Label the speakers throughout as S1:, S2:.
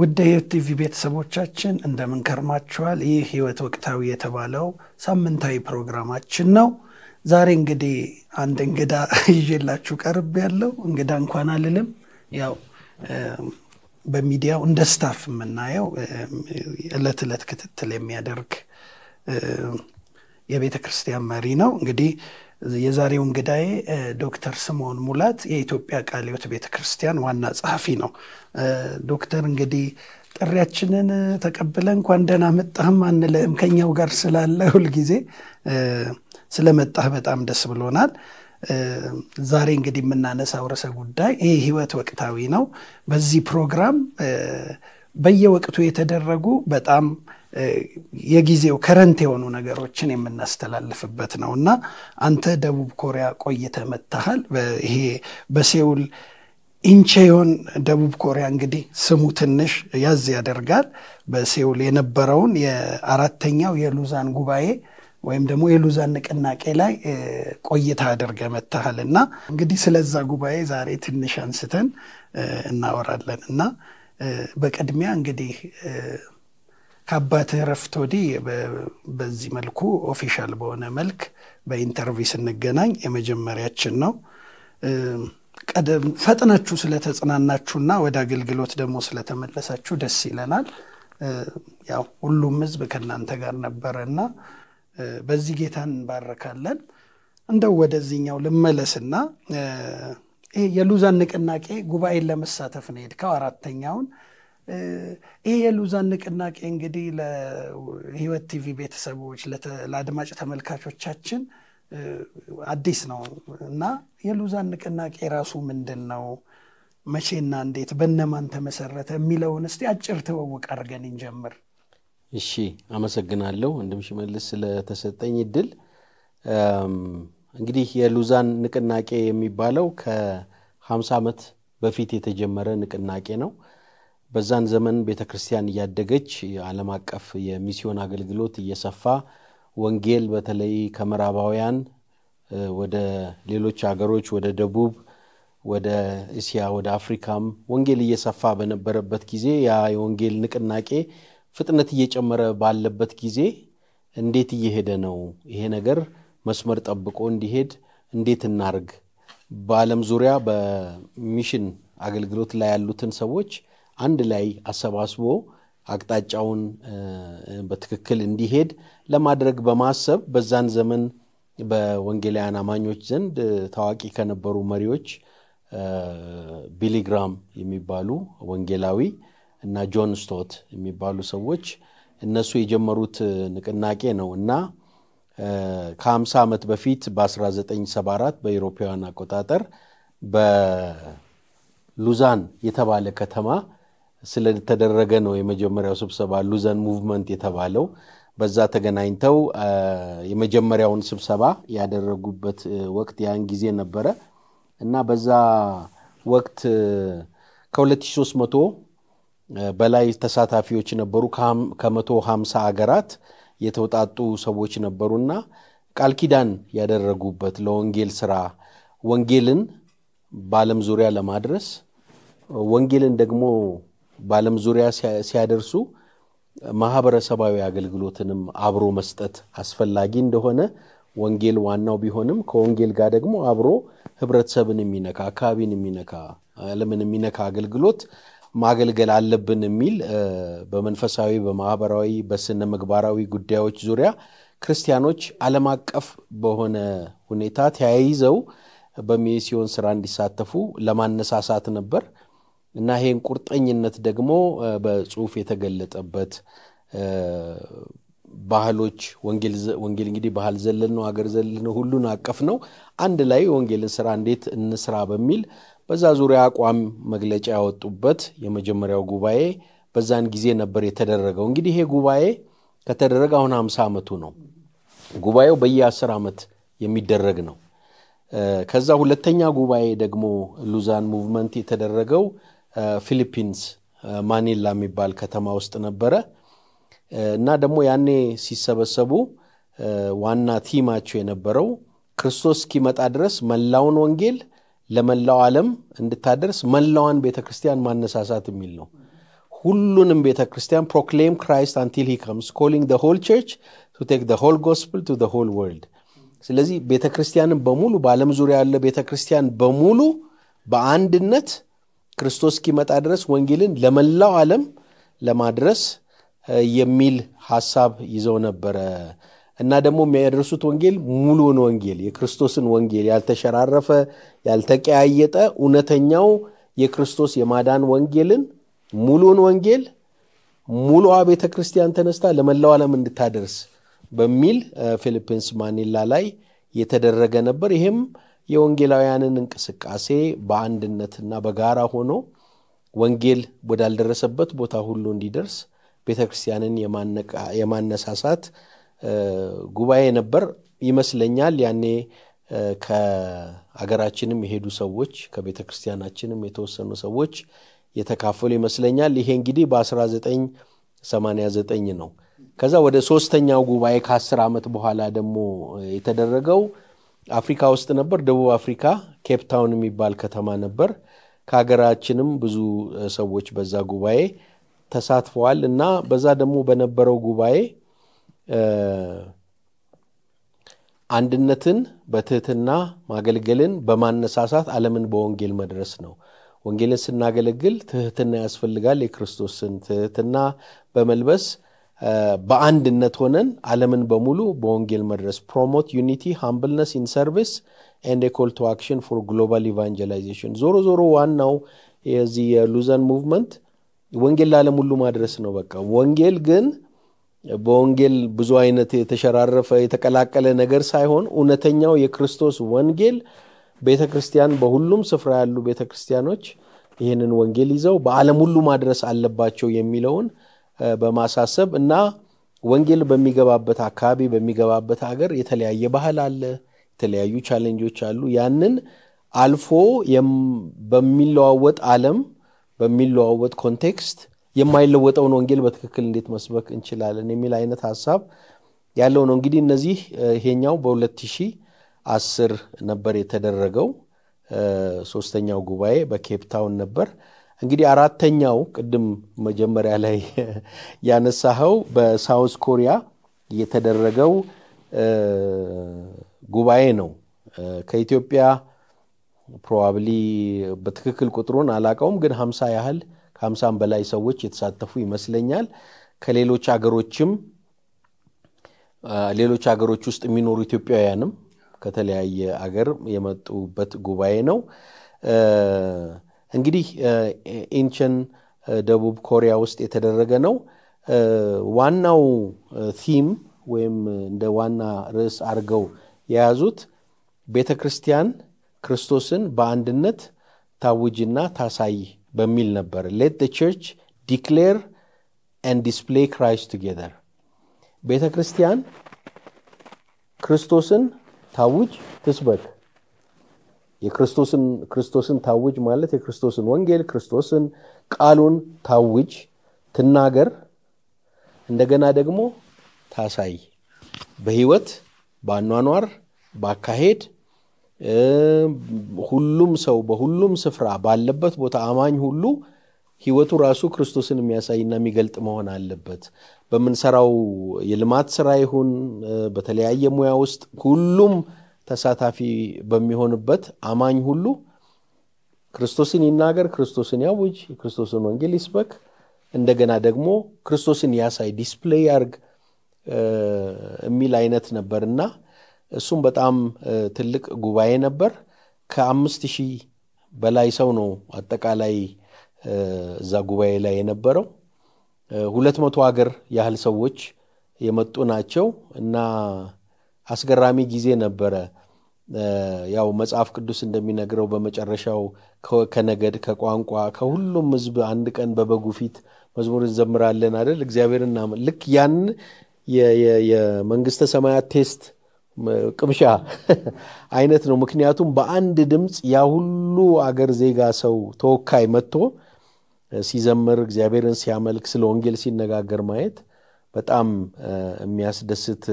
S1: ውድ የቲቪ ቤተሰቦቻችን እንደምን ይህ ህይወት ወቅታዊ የተባለው ሳምንታዊ ፕሮግራማችን ነው። ዛሬ እንግዲህ አንድ እንግዳ ይዤላችሁ ቀርብ ያለው እንግዳ እንኳን አልልም፣ ያው በሚዲያው እንደ ስታፍ የምናየው እለት እለት ክትትል የሚያደርግ የቤተ ክርስቲያን መሪ ነው። እንግዲህ የዛሬው እንግዳዬ ዶክተር ስምዖን ሙላት የኢትዮጵያ ቃለ ቤተ ክርስቲያን ዋና ጸሐፊ ነው። ዶክተር እንግዲህ ጥሪያችንን ተቀብለ እንኳን ደህና መጣህም አንለህም ከኛው ጋር ስላለ ሁልጊዜ ስለመጣህ በጣም ደስ ብሎናል። ዛሬ እንግዲህ የምናነሳው ርዕሰ ጉዳይ ይህ ህይወት ወቅታዊ ነው። በዚህ ፕሮግራም በየወቅቱ የተደረጉ በጣም የጊዜው ከረንት የሆኑ ነገሮችን የምናስተላልፍበት ነው እና አንተ ደቡብ ኮሪያ ቆይተ መታሃል። ይሄ በሴውል ኢንቼዮን ደቡብ ኮሪያ እንግዲህ ስሙ ትንሽ ያዝ ያደርጋል። በሴውል የነበረውን የአራተኛው የሉዛን ጉባኤ ወይም ደግሞ የሉዛን ንቅናቄ ላይ ቆይታ አድርገ መታሃል እና እንግዲህ ስለዛ ጉባኤ ዛሬ ትንሽ አንስተን እናወራለን እና በቅድሚያ እንግዲህ ከአባትህ ረፍት ወዲህ በዚህ መልኩ ኦፊሻል በሆነ መልክ በኢንተርቪው ስንገናኝ የመጀመሪያችን ነው። ቀደም ፈጥናችሁ ስለተጽናናችሁና ወደ አገልግሎት ደግሞ ስለተመለሳችሁ ደስ ይለናል። ያው ሁሉም ህዝብ ከእናንተ ጋር ነበረ እና በዚህ ጌታ እንባረካለን። እንደው ወደዚህኛው ልመለስና ይሄ የሉዛን ንቅናቄ ጉባኤን ለመሳተፍ ነው የሄድከው አራተኛውን ይሄ የሉዛን ንቅናቄ እንግዲህ ለህይወት ቲቪ ቤተሰቦች ለአድማጭ ተመልካቾቻችን አዲስ ነው እና የሉዛን ንቅናቄ ራሱ ምንድን ነው፣ መቼና እንዴት በነማን ተመሰረተ የሚለውን እስቲ አጭር ትውውቅ አድርገን እንጀምር።
S2: እሺ፣ አመሰግናለሁ ወንድም ሽመልስ ስለተሰጠኝ እድል። እንግዲህ የሉዛን ንቅናቄ የሚባለው ከ50 ዓመት በፊት የተጀመረ ንቅናቄ ነው። በዛን ዘመን ቤተ ክርስቲያን እያደገች የዓለም አቀፍ የሚሲዮን አገልግሎት እየሰፋ ወንጌል በተለይ ከምዕራባውያን ወደ ሌሎች ሀገሮች ወደ ደቡብ፣ ወደ እስያ፣ ወደ አፍሪካም ወንጌል እየሰፋ በነበረበት ጊዜ ያ የወንጌል ንቅናቄ ፍጥነት እየጨመረ ባለበት ጊዜ እንዴት እየሄደ ነው ይሄ ነገር መስመር ጠብቆ እንዲሄድ እንዴት እናርግ? በአለም ዙሪያ በሚሽን አገልግሎት ላይ ያሉትን ሰዎች አንድ ላይ አሰባስቦ አቅጣጫውን በትክክል እንዲሄድ ለማድረግ በማሰብ በዛን ዘመን በወንጌላውያን አማኞች ዘንድ ታዋቂ ከነበሩ መሪዎች ቢሊግራም የሚባሉ ወንጌላዊ እና ጆን ስቶት የሚባሉ ሰዎች እነሱ የጀመሩት ንቅናቄ ነው እና ከ50 ዓመት በፊት በ1974 በኢሮፓውያን አቆጣጠር በሉዛን የተባለ ከተማ ስለተደረገ ነው የመጀመሪያው ስብሰባ ሉዘን ሙቭመንት የተባለው። በዛ ተገናኝተው የመጀመሪያውን ስብሰባ ያደረጉበት ወቅት ያን ጊዜ ነበረ እና በዛ ወቅት ከ2300 በላይ ተሳታፊዎች ነበሩ። ከ150 ሀገራት የተውጣጡ ሰዎች ነበሩና ቃል ኪዳን ያደረጉበት ለወንጌል ስራ ወንጌልን በአለም ዙሪያ ለማድረስ ወንጌልን ደግሞ በዓለም ዙሪያ ሲያደርሱ ማህበረሰባዊ አገልግሎትንም አብሮ መስጠት አስፈላጊ እንደሆነ ወንጌል ዋናው ቢሆንም ከወንጌል ጋር ደግሞ አብሮ ህብረተሰብን የሚነካ አካባቢን የሚነካ ዓለምን የሚነካ አገልግሎት ማገልገል አለብን የሚል በመንፈሳዊ፣ በማህበራዊ፣ በስነ ምግባራዊ ጉዳዮች ዙሪያ ክርስቲያኖች ዓለም አቀፍ በሆነ ሁኔታ ተያይዘው በሚሲዮን ስራ እንዲሳተፉ ለማነሳሳት ነበር። እና ይሄን ቁርጠኝነት ደግሞ በጽሁፍ የተገለጠበት ባህሎች ወንጌል እንግዲህ ባህል ዘለን ነው፣ ሀገር ዘለን ነው፣ ሁሉን አቀፍ ነው። አንድ ላይ ወንጌልን ስራ እንዴት እንስራ በሚል በዛ ዙሪያ አቋም መግለጫ ያወጡበት የመጀመሪያው ጉባኤ በዛን ጊዜ ነበር የተደረገው። እንግዲህ ይሄ ጉባኤ ከተደረገ አሁን ሀምሳ ዓመቱ ነው። ጉባኤው በየ በየአስር ዓመት የሚደረግ ነው። ከዛ ሁለተኛ ጉባኤ ደግሞ ሉዛን ሙቭመንት የተደረገው ፊሊፒንስ ማኒላ የሚባል ከተማ ውስጥ ነበረ እና ደግሞ ያኔ ሲሰበሰቡ ዋና ቲማቸው የነበረው ክርስቶስ እስኪመጣ ድረስ መላውን ወንጌል ለመላው ዓለም እንድታደርስ መላዋን ቤተ ክርስቲያን ማነሳሳት የሚል ነው። ሁሉንም ቤተ ክርስቲያን ፕሮክሌም ክራይስት አንቲል ሂ ከምስ ኮሊንግ ደ ሆል ቸርች ቱ ቴክ ደ ሆል ጎስፕል ቱ ደ ሆል ወርልድ። ስለዚህ ቤተ ክርስቲያንን በሙሉ በዓለም ዙሪያ ያለ ቤተ ክርስቲያን በሙሉ በአንድነት ክርስቶስ እስኪመጣ ድረስ ወንጌልን ለመላው ዓለም ለማድረስ የሚል ሀሳብ ይዘው ነበረ እና ደግሞ የሚያደርሱት ወንጌል ሙሉን ወንጌል የክርስቶስን ወንጌል ያልተሸራረፈ፣ ያልተቀያየጠ እውነተኛው የክርስቶስ የማዳን ወንጌልን ሙሉን ወንጌል ሙሉዋ ቤተ ክርስቲያን ተነስታ ለመላው ዓለም እንድታደርስ በሚል ፊሊፒንስ ማኒላ ላይ የተደረገ ነበር። ይህም የወንጌላውያንን እንቅስቃሴ በአንድነትና በጋራ ሆኖ ወንጌል ወዳልደረሰበት ቦታ ሁሉ እንዲደርስ ቤተ ክርስቲያንን የማነሳሳት ጉባኤ ነበር ይመስለኛል። ያኔ ከአገራችንም የሄዱ ሰዎች ከቤተ ክርስቲያናችንም የተወሰኑ ሰዎች የተካፈሉ ይመስለኛል። ይሄ እንግዲህ በ1989 ነው። ከዛ ወደ ሶስተኛው ጉባኤ ከአስር ዓመት በኋላ ደግሞ የተደረገው አፍሪካ ውስጥ ነበር። ደቡብ አፍሪካ ኬፕታውን የሚባል ከተማ ነበር። ከሀገራችንም ብዙ ሰዎች በዛ ጉባኤ ተሳትፈዋል እና በዛ ደግሞ በነበረው ጉባኤ አንድነትን በትህትና ማገልገልን በማነሳሳት አለምን በወንጌል መድረስ ነው። ወንጌልን ስናገለግል ትህትና ያስፈልጋል። የክርስቶስን ትህትና በመልበስ በአንድነት ሆነን ዓለምን በሙሉ በወንጌል መድረስ ፕሮሞት ዩኒቲ ሃምብልነስ ኢን ሰርቪስ ኤንድ ኮል ቱ አክሽን ፎር ግሎባል ኢቫንጀላይዜሽን። ዞሮ ዞሮ ዋናው የዚህ የሉዘን ሙቭመንት ወንጌል ለዓለም ሁሉ ማድረስ ነው። በቃ ወንጌል ግን በወንጌል ብዙ አይነት የተሸራረፈ የተቀላቀለ ነገር ሳይሆን እውነተኛው የክርስቶስ ወንጌል ቤተ ክርስቲያን በሁሉም ስፍራ ያሉ ቤተ ክርስቲያኖች ይህንን ወንጌል ይዘው በዓለም ሁሉ ማድረስ አለባቸው የሚለውን በማሳሰብ እና ወንጌል በሚገባበት አካባቢ በሚገባበት ሀገር የተለያየ ባህል አለ፣ የተለያዩ ቻሌንጆች አሉ። ያንን አልፎ በሚለዋወጥ አለም በሚለዋወጥ ኮንቴክስት የማይለወጠውን ወንጌል በትክክል እንዴት መስበክ እንችላለን የሚል አይነት ሀሳብ ያለው ነው። እንግዲህ እነዚህ ይሄኛው በ2010 ነበር የተደረገው ሶስተኛው ጉባኤ በኬፕታውን ነበር። እንግዲህ አራተኛው ቅድም መጀመሪያ ላይ ያነሳኸው በሳውዝ ኮሪያ የተደረገው ጉባኤ ነው። ከኢትዮጵያ ፕሮባብሊ በትክክል ቁጥሩን አላቀውም፣ ግን ሀምሳ ያህል ከሀምሳም በላይ ሰዎች የተሳተፉ ይመስለኛል። ከሌሎች ሀገሮችም ሌሎች ሀገሮች ውስጥ የሚኖሩ ኢትዮጵያውያንም ከተለያየ አገር የመጡበት ጉባኤ ነው። እንግዲህ ኢንቸን ደቡብ ኮሪያ ውስጥ የተደረገ ነው። ዋናው ቲም ወይም እንደ ዋና ርዕስ አድርገው የያዙት ቤተ ክርስቲያን ክርስቶስን በአንድነት ታውጅና ታሳይ በሚል ነበር። ሌት ቸርች ዲክሌር ን ዲስፕሌይ ክራይስት ቱጌዘር ቤተ ክርስቲያን ክርስቶስን ታውጅ ትስበክ የክርስቶስን ክርስቶስን ታውጅ ማለት የክርስቶስን ወንጌል ክርስቶስን ቃሉን ታውጅ ትናገር እንደገና ደግሞ ታሳይ በህይወት በአኗኗር በአካሄድ ሁሉም ሰው በሁሉም ስፍራ ባለበት ቦታ አማኝ ሁሉ ህይወቱ ራሱ ክርስቶስን የሚያሳይና የሚገልጥ መሆን አለበት በምንሰራው የልማት ስራ ይሁን በተለያየ ሙያ ውስጥ ሁሉም ተሳታፊ በሚሆንበት አማኝ ሁሉ ክርስቶስን ይናገር፣ ክርስቶስን ያውጅ፣ የክርስቶስን ወንጌል ይስበክ፣ እንደገና ደግሞ ክርስቶስን ያሳይ፣ ዲስፕሌይ ያርግ የሚል አይነት ነበር እና እሱም በጣም ትልቅ ጉባኤ ነበር። ከአምስት ሺህ በላይ ሰው ነው አጠቃላይ እዛ ጉባኤ ላይ የነበረው። ሁለት መቶ ሀገር ያህል ሰዎች የመጡ ናቸው እና አስገራሚ ጊዜ ነበረ። ያው መጽሐፍ ቅዱስ እንደሚነግረው በመጨረሻው ከነገድ ከቋንቋ ከሁሉም ህዝብ አንድ ቀን በበጉ ፊት መዝሙር እንዘምራለን አደል እግዚአብሔር እና ልክ ያን የመንግስተ ሰማያት ቴስት ቅምሻ አይነት ነው። ምክንያቱም በአንድ ድምፅ ያ ሁሉ አገር ዜጋ ሰው ተወካይ መጥቶ ሲዘምር እግዚአብሔርን ሲያመልክ ስለ ወንጌል ሲነጋገር ማየት በጣም የሚያስደስት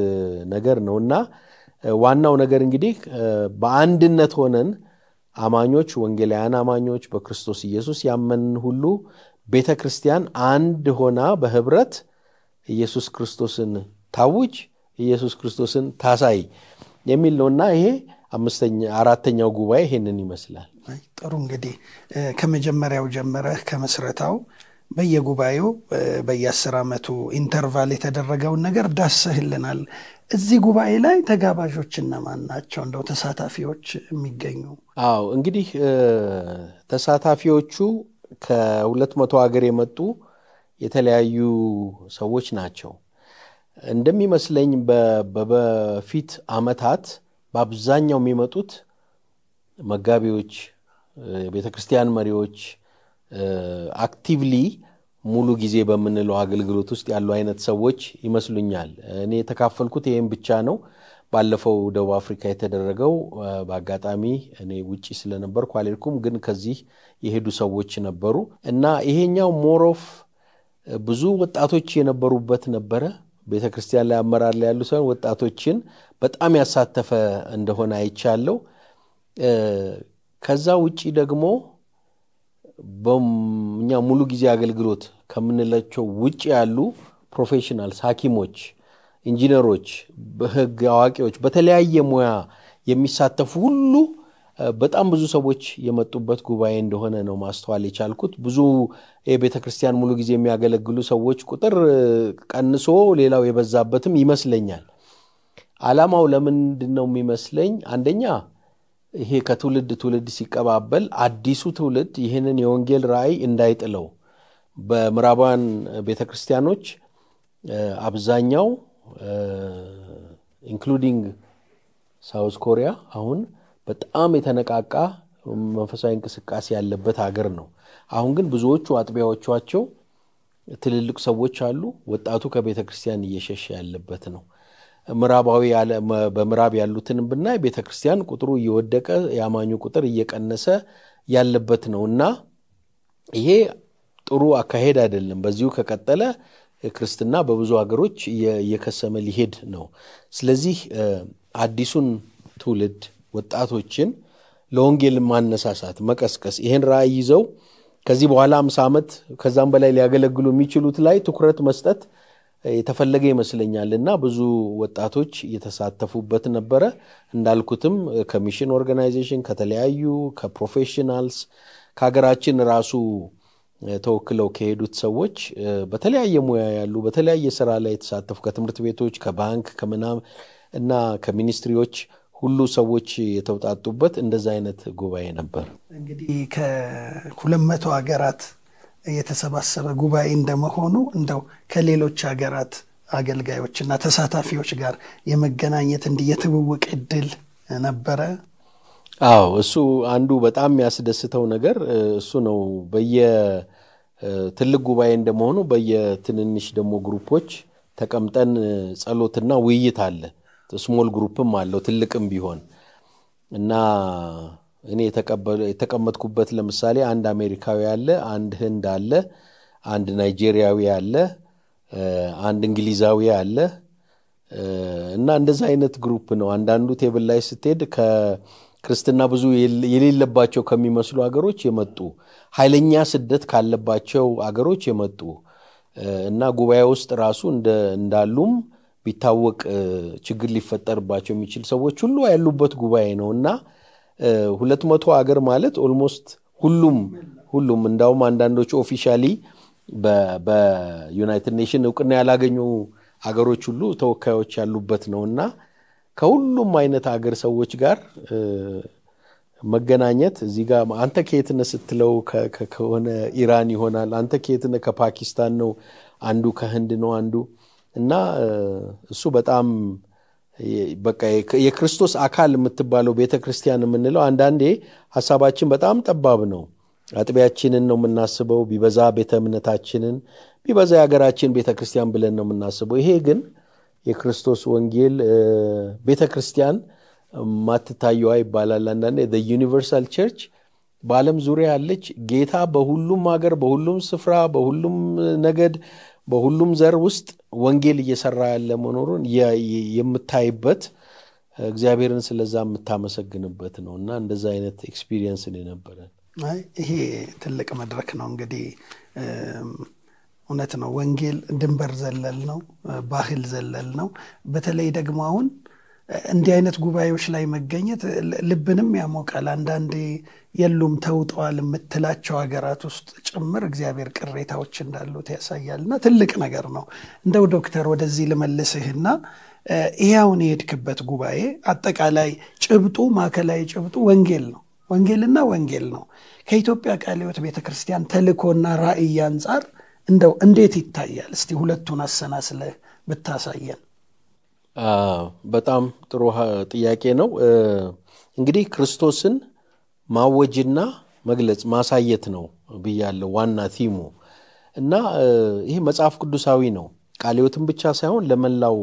S2: ነገር ነው እና ዋናው ነገር እንግዲህ በአንድነት ሆነን አማኞች፣ ወንጌላውያን አማኞች በክርስቶስ ኢየሱስ ያመንን ሁሉ ቤተ ክርስቲያን አንድ ሆና በህብረት ኢየሱስ ክርስቶስን ታውጅ፣ ኢየሱስ ክርስቶስን ታሳይ የሚል ነው እና ይሄ አራተኛው ጉባኤ ይሄንን ይመስላል።
S1: ጥሩ እንግዲህ ከመጀመሪያው ጀምረህ ከመስረታው በየጉባኤው በየአስር ዓመቱ ኢንተርቫል የተደረገውን ነገር ዳሰህልናል። እዚህ ጉባኤ ላይ ተጋባዦች እነማን ናቸው? እንደው ተሳታፊዎች የሚገኙ?
S2: አዎ እንግዲህ ተሳታፊዎቹ ከሁለት መቶ ሀገር የመጡ የተለያዩ ሰዎች ናቸው። እንደሚመስለኝ በፊት ዓመታት በአብዛኛው የሚመጡት መጋቢዎች፣ የቤተ ክርስቲያን መሪዎች አክቲቭሊ ሙሉ ጊዜ በምንለው አገልግሎት ውስጥ ያሉ አይነት ሰዎች ይመስሉኛል። እኔ የተካፈልኩት ይህም ብቻ ነው። ባለፈው ደቡብ አፍሪካ የተደረገው በአጋጣሚ እኔ ውጭ ስለነበርኩ አልሄድኩም፣ ግን ከዚህ የሄዱ ሰዎች ነበሩ እና ይሄኛው ሞሮፍ ብዙ ወጣቶች የነበሩበት ነበረ። ቤተ ክርስቲያን ላይ አመራር ላይ ያሉ ሳይሆን ወጣቶችን በጣም ያሳተፈ እንደሆነ አይቻለው። ከዛ ውጭ ደግሞ በእኛ ሙሉ ጊዜ አገልግሎት ከምንላቸው ውጭ ያሉ ፕሮፌሽናልስ ሐኪሞች፣ ኢንጂነሮች፣ በህግ አዋቂዎች በተለያየ ሙያ የሚሳተፉ ሁሉ በጣም ብዙ ሰዎች የመጡበት ጉባኤ እንደሆነ ነው ማስተዋል የቻልኩት። ብዙ የቤተ ክርስቲያን ሙሉ ጊዜ የሚያገለግሉ ሰዎች ቁጥር ቀንሶ ሌላው የበዛበትም ይመስለኛል። ዓላማው ለምንድን ነው የሚመስለኝ አንደኛ ይሄ ከትውልድ ትውልድ ሲቀባበል አዲሱ ትውልድ ይህንን የወንጌል ራእይ እንዳይጥለው በምዕራባን ቤተ ክርስቲያኖች አብዛኛው ኢንክሉዲንግ ሳውዝ ኮሪያ አሁን በጣም የተነቃቃ መንፈሳዊ እንቅስቃሴ ያለበት ሀገር ነው። አሁን ግን ብዙዎቹ አጥቢያዎቻቸው ትልልቅ ሰዎች አሉ። ወጣቱ ከቤተ ክርስቲያን እየሸሸ ያለበት ነው። ምዕራባዊ በምዕራብ ያሉትን ብናይ ቤተ ክርስቲያን ቁጥሩ እየወደቀ የአማኙ ቁጥር እየቀነሰ ያለበት ነው እና ይሄ ጥሩ አካሄድ አይደለም። በዚሁ ከቀጠለ ክርስትና በብዙ ሀገሮች እየከሰመ ሊሄድ ነው። ስለዚህ አዲሱን ትውልድ ወጣቶችን ለወንጌል ማነሳሳት፣ መቀስቀስ ይህን ራዕይ ይዘው ከዚህ በኋላ አምሳ ዓመት ከዛም በላይ ሊያገለግሉ የሚችሉት ላይ ትኩረት መስጠት የተፈለገ ይመስለኛል እና ብዙ ወጣቶች እየተሳተፉበት ነበረ። እንዳልኩትም ከሚሽን ኦርጋናይዜሽን፣ ከተለያዩ ከፕሮፌሽናልስ፣ ከሀገራችን ራሱ ተወክለው ከሄዱት ሰዎች በተለያየ ሙያ ያሉ በተለያየ ስራ ላይ የተሳተፉ ከትምህርት ቤቶች፣ ከባንክ፣ ከምናም እና ከሚኒስትሪዎች ሁሉ ሰዎች የተውጣጡበት እንደዛ አይነት ጉባኤ ነበር።
S1: እንግዲህ ከሁለት መቶ ሀገራት የተሰባሰበ ጉባኤ እንደመሆኑ እንደው ከሌሎች ሀገራት አገልጋዮች እና ተሳታፊዎች ጋር የመገናኘት እንዲህ የትውውቅ እድል ነበረ?
S2: አዎ፣ እሱ አንዱ በጣም የሚያስደስተው ነገር እሱ ነው። በየትልቅ ጉባኤ እንደመሆኑ በየትንንሽ ደግሞ ግሩፖች ተቀምጠን ጸሎትና ውይይት አለ። ስሞል ግሩፕም አለው ትልቅም ቢሆን እና እኔ የተቀመጥኩበት ለምሳሌ አንድ አሜሪካዊ አለ፣ አንድ ህንድ አለ፣ አንድ ናይጄሪያዊ አለ፣ አንድ እንግሊዛዊ አለ እና እንደዛ አይነት ግሩፕ ነው። አንዳንዱ ቴብል ላይ ስትሄድ ከክርስትና ብዙ የሌለባቸው ከሚመስሉ አገሮች የመጡ ኃይለኛ ስደት ካለባቸው አገሮች የመጡ እና ጉባኤ ውስጥ ራሱ እንዳሉም ቢታወቅ ችግር ሊፈጠርባቸው የሚችል ሰዎች ሁሉ ያሉበት ጉባኤ ነው እና ሁለት መቶ ሀገር ማለት ኦልሞስት ሁሉም ሁሉም እንዳውም አንዳንዶቹ ኦፊሻሊ በዩናይትድ ኔሽን እውቅና ያላገኙ ሀገሮች ሁሉ ተወካዮች ያሉበት ነው እና ከሁሉም አይነት ሀገር ሰዎች ጋር መገናኘት እዚህ ጋር አንተ ከየትነ ስትለው ከሆነ ኢራን ይሆናል፣ አንተ ከየትነ ከፓኪስታን ነው፣ አንዱ ከህንድ ነው፣ አንዱ እና እሱ በጣም በቃ የክርስቶስ አካል የምትባለው ቤተ ክርስቲያን የምንለው አንዳንዴ ሀሳባችን በጣም ጠባብ ነው። አጥቢያችንን ነው የምናስበው። ቢበዛ ቤተ እምነታችንን፣ ቢበዛ የሀገራችን ቤተ ክርስቲያን ብለን ነው የምናስበው። ይሄ ግን የክርስቶስ ወንጌል ቤተ ክርስቲያን ማትታየዋ ይባላል አንዳንዴ ዩኒቨርሳል ቸርች በዓለም ዙሪያ ያለች ጌታ በሁሉም ሀገር፣ በሁሉም ስፍራ፣ በሁሉም ነገድ በሁሉም ዘር ውስጥ ወንጌል እየሰራ ያለ መኖሩን የምታይበት እግዚአብሔርን ስለዛ የምታመሰግንበት ነው እና እንደዛ አይነት ኤክስፒሪየንስ የነበረ
S1: ይሄ ትልቅ መድረክ ነው እንግዲህ እውነት ነው። ወንጌል ድንበር ዘለል ነው፣ ባህል ዘለል ነው። በተለይ ደግሞ አሁን እንዲህ አይነት ጉባኤዎች ላይ መገኘት ልብንም ያሞቃል። አንዳንዴ የሉም ተውጠዋል የምትላቸው ሀገራት ውስጥ ጭምር እግዚአብሔር ቅሬታዎች እንዳሉት ያሳያልና ትልቅ ነገር ነው። እንደው ዶክተር ወደዚህ ልመልስህና ይሄ አሁን የሄድክበት ጉባኤ አጠቃላይ ጭብጡ ማዕከላዊ ጭብጡ ወንጌል ነው። ወንጌልና ወንጌል ነው። ከኢትዮጵያ ቃለ ሕይወት ቤተክርስቲያን ተልእኮና ራዕይ አንጻር እንደው እንዴት ይታያል? እስቲ ሁለቱን አሰናስለህ ብታሳየን።
S2: በጣም ጥሩ ጥያቄ ነው። እንግዲህ ክርስቶስን ማወጅና መግለጽ ማሳየት ነው ብያለው ዋና ቲሙ እና ይህ መጽሐፍ ቅዱሳዊ ነው። ቃልዮትን ብቻ ሳይሆን ለመላው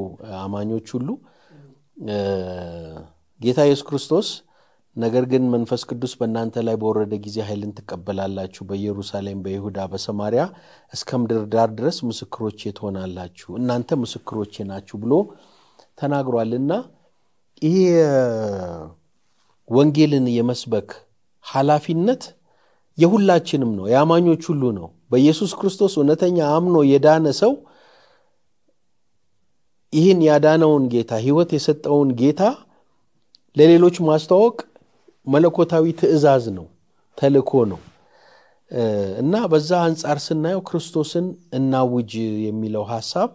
S2: አማኞች ሁሉ ጌታ ኢየሱስ ክርስቶስ ነገር ግን መንፈስ ቅዱስ በእናንተ ላይ በወረደ ጊዜ ኃይልን ትቀበላላችሁ፣ በኢየሩሳሌም፣ በይሁዳ፣ በሰማሪያ እስከ ምድር ዳር ድረስ ምስክሮቼ ትሆናላችሁ፣ እናንተ ምስክሮቼ ናችሁ ብሎ ተናግሯል እና ይሄ ወንጌልን የመስበክ ኃላፊነት የሁላችንም ነው፣ የአማኞች ሁሉ ነው። በኢየሱስ ክርስቶስ እውነተኛ አምኖ የዳነ ሰው ይህን ያዳነውን ጌታ ህይወት የሰጠውን ጌታ ለሌሎች ማስተዋወቅ መለኮታዊ ትእዛዝ ነው፣ ተልኮ ነው እና በዛ አንጻር ስናየው ክርስቶስን እናውጅ የሚለው ሐሳብ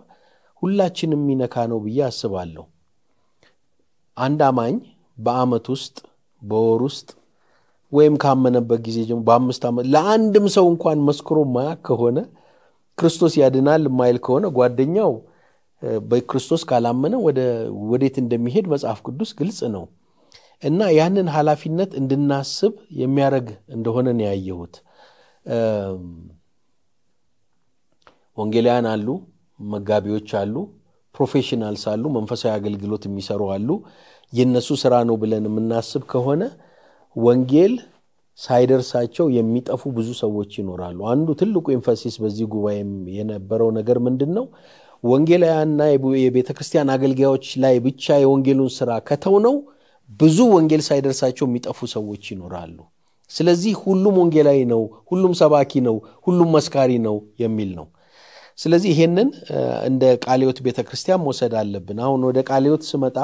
S2: ሁላችንም የሚነካ ነው ብዬ አስባለሁ። አንድ አማኝ በአመት ውስጥ በወር ውስጥ ወይም ካመነበት ጊዜ ጀምሮ በአምስት ዓመት ለአንድም ሰው እንኳን መስክሮ ማያ ከሆነ ክርስቶስ ያድናል ማይል ከሆነ ጓደኛው በክርስቶስ ካላመነ ወዴት እንደሚሄድ መጽሐፍ ቅዱስ ግልጽ ነው እና ያንን ኃላፊነት እንድናስብ የሚያደርግ እንደሆነ ያየሁት። ወንጌላውያን አሉ መጋቢዎች አሉ፣ ፕሮፌሽናልስ አሉ፣ መንፈሳዊ አገልግሎት የሚሰሩ አሉ። የእነሱ ስራ ነው ብለን የምናስብ ከሆነ ወንጌል ሳይደርሳቸው የሚጠፉ ብዙ ሰዎች ይኖራሉ። አንዱ ትልቁ ኤንፋሲስ በዚህ ጉባኤም የነበረው ነገር ምንድን ነው? ወንጌላያና የቤተ ክርስቲያን አገልጋዮች ላይ ብቻ የወንጌሉን ስራ ከተው ነው ብዙ ወንጌል ሳይደርሳቸው የሚጠፉ ሰዎች ይኖራሉ። ስለዚህ ሁሉም ወንጌላዊ ነው፣ ሁሉም ሰባኪ ነው፣ ሁሉም መስካሪ ነው የሚል ነው። ስለዚህ ይሄንን እንደ ቃሊዮት ቤተ ክርስቲያን መውሰድ አለብን። አሁን ወደ ቃሊዮት ስመጣ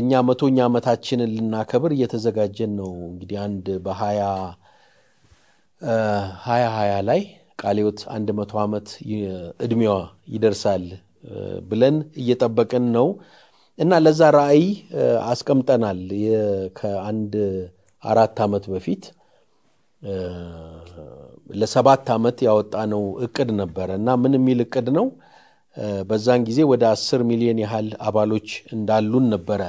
S2: እኛ መቶኛ ዓመታችንን ልናከብር እየተዘጋጀን ነው። እንግዲህ አንድ በሀያ ሀያ ሀያ ላይ ቃሊዮት አንድ መቶ ዓመት እድሜዋ ይደርሳል ብለን እየጠበቅን ነው እና ለዛ ራእይ አስቀምጠናል ከአንድ አራት ዓመት በፊት ለሰባት ዓመት ያወጣ ነው እቅድ ነበረ እና ምን የሚል እቅድ ነው በዛን ጊዜ ወደ አስር ሚሊዮን ያህል አባሎች እንዳሉን ነበረ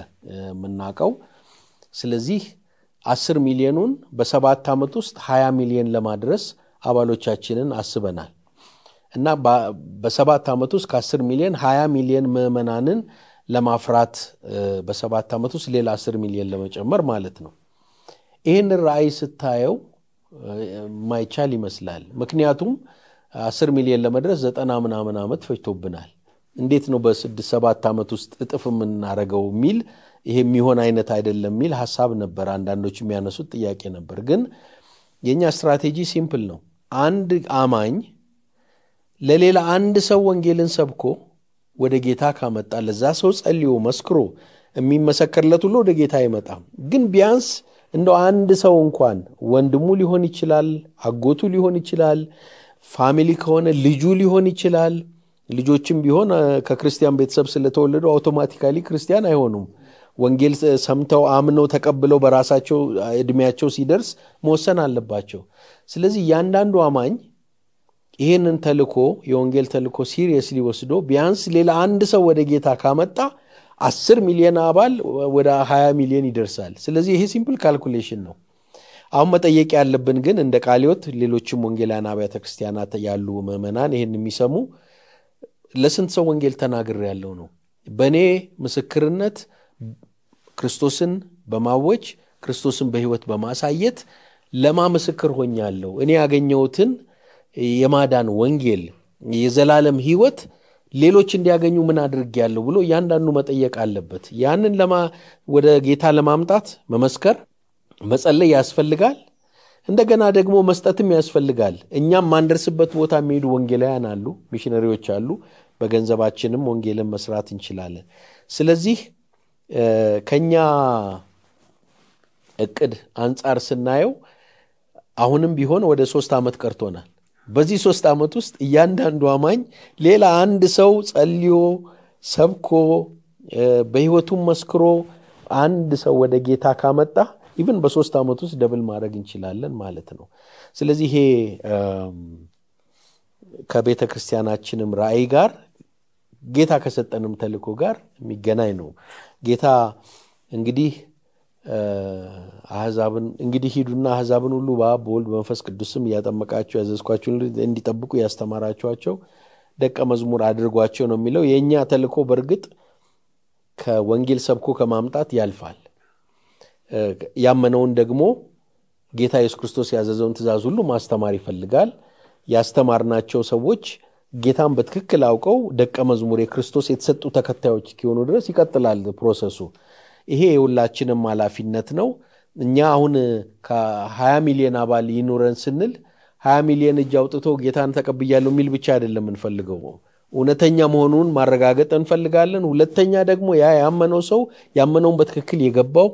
S2: የምናውቀው ስለዚህ አስር ሚሊዮኑን በሰባት ዓመት ውስጥ 20 ሚሊዮን ለማድረስ አባሎቻችንን አስበናል እና በሰባት ዓመት ውስጥ ከአስር ሚሊዮን 20 ሚሊዮን ምዕመናንን ለማፍራት በሰባት ዓመት ውስጥ ሌላ አስር ሚሊዮን ለመጨመር ማለት ነው ይህን ራእይ ስታየው ማይቻል ይመስላል። ምክንያቱም አስር ሚሊዮን ለመድረስ ዘጠና ምናምን ዓመት ፈጅቶብናል። እንዴት ነው በስድስት ሰባት ዓመት ውስጥ እጥፍ የምናደረገው የሚል ይሄ የሚሆን አይነት አይደለም የሚል ሀሳብ ነበር። አንዳንዶች የሚያነሱት ጥያቄ ነበር። ግን የእኛ ስትራቴጂ ሲምፕል ነው። አንድ አማኝ ለሌላ አንድ ሰው ወንጌልን ሰብኮ ወደ ጌታ ካመጣ ለዛ ሰው ጸልዮ መስክሮ የሚመሰከርለት ሁሉ ወደ ጌታ አይመጣም። ግን ቢያንስ እንደው አንድ ሰው እንኳን ወንድሙ ሊሆን ይችላል፣ አጎቱ ሊሆን ይችላል፣ ፋሚሊ ከሆነ ልጁ ሊሆን ይችላል። ልጆችም ቢሆን ከክርስቲያን ቤተሰብ ስለተወለዱ አውቶማቲካሊ ክርስቲያን አይሆኑም። ወንጌል ሰምተው አምነው ተቀብለው በራሳቸው እድሜያቸው ሲደርስ መወሰን አለባቸው። ስለዚህ እያንዳንዱ አማኝ ይህንን ተልኮ የወንጌል ተልኮ ሲሪየስሊ ወስዶ ቢያንስ ሌላ አንድ ሰው ወደ ጌታ ካመጣ አስር ሚሊዮን አባል ወደ 20 ሚሊዮን ይደርሳል። ስለዚህ ይሄ ሲምፕል ካልኩሌሽን ነው። አሁን መጠየቅ ያለብን ግን እንደ ቃሊዮት ሌሎችም ወንጌላውያን አብያተ ክርስቲያናት ያሉ ምዕመናን ይህን የሚሰሙ ለስንት ሰው ወንጌል ተናግር ያለው ነው። በእኔ ምስክርነት ክርስቶስን በማወጅ ክርስቶስን በሕይወት በማሳየት ለማ ምስክር ሆኛለሁ። እኔ ያገኘሁትን የማዳን ወንጌል የዘላለም ሕይወት ሌሎች እንዲያገኙ ምን አድርግ ያለው ብሎ እያንዳንዱ መጠየቅ አለበት። ያንን ወደ ጌታ ለማምጣት መመስከር፣ መጸለይ ያስፈልጋል። እንደገና ደግሞ መስጠትም ያስፈልጋል። እኛም ማንደርስበት ቦታ የሚሄዱ ወንጌላውያን አሉ፣ ሚሽነሪዎች አሉ። በገንዘባችንም ወንጌልን መስራት እንችላለን። ስለዚህ ከኛ እቅድ አንጻር ስናየው አሁንም ቢሆን ወደ ሶስት ዓመት ቀርቶናል። በዚህ ሶስት ዓመት ውስጥ እያንዳንዱ አማኝ ሌላ አንድ ሰው ጸልዮ ሰብኮ በህይወቱም መስክሮ አንድ ሰው ወደ ጌታ ካመጣ ኢቭን በሶስት ዓመት ውስጥ ደብል ማድረግ እንችላለን ማለት ነው። ስለዚህ ይሄ ከቤተ ክርስቲያናችንም ራእይ ጋር ጌታ ከሰጠንም ተልኮ ጋር የሚገናኝ ነው። ጌታ እንግዲህ አህዛብን እንግዲህ ሂዱና አህዛብን ሁሉ በአብ በወልድ በመንፈስ ቅዱስም እያጠመቃቸው ያዘዝኳቸው እንዲጠብቁ ያስተማራችኋቸው ደቀ መዝሙር አድርጓቸው ነው የሚለው። የእኛ ተልኮ በእርግጥ ከወንጌል ሰብኮ ከማምጣት ያልፋል። ያመነውን ደግሞ ጌታ ኢየሱስ ክርስቶስ ያዘዘውን ትእዛዝ ሁሉ ማስተማር ይፈልጋል። ያስተማርናቸው ሰዎች ጌታን በትክክል አውቀው ደቀ መዝሙር የክርስቶስ የተሰጡ ተከታዮች እስኪሆኑ ድረስ ይቀጥላል ፕሮሰሱ። ይሄ የሁላችንም ኃላፊነት ነው። እኛ አሁን ከ20 ሚሊዮን አባል ይኑረን ስንል 20 ሚሊዮን እጅ አውጥቶ ጌታን ተቀብያለሁ የሚል ብቻ አይደለም የምንፈልገው እውነተኛ መሆኑን ማረጋገጥ እንፈልጋለን። ሁለተኛ ደግሞ ያ ያመነው ሰው ያመነውን በትክክል የገባው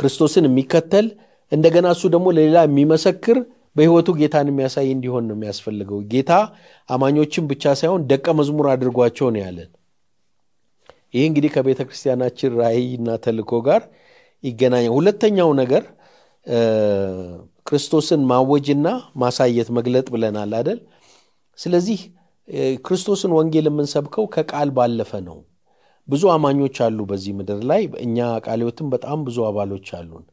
S2: ክርስቶስን የሚከተል እንደገና እሱ ደግሞ ለሌላ የሚመሰክር በህይወቱ ጌታን የሚያሳይ እንዲሆን ነው የሚያስፈልገው። ጌታ አማኞችን ብቻ ሳይሆን ደቀ መዝሙር አድርጓቸው ነው ያለን። ይህ እንግዲህ ከቤተ ክርስቲያናችን ራዕይና ተልኮ ጋር ይገናኛል። ሁለተኛው ነገር ክርስቶስን ማወጅና ማሳየት መግለጥ ብለናል አደል? ስለዚህ ክርስቶስን ወንጌል የምንሰብከው ከቃል ባለፈ ነው። ብዙ አማኞች አሉ በዚህ ምድር ላይ። እኛ ቃሌዎትም በጣም ብዙ አባሎች አሉን።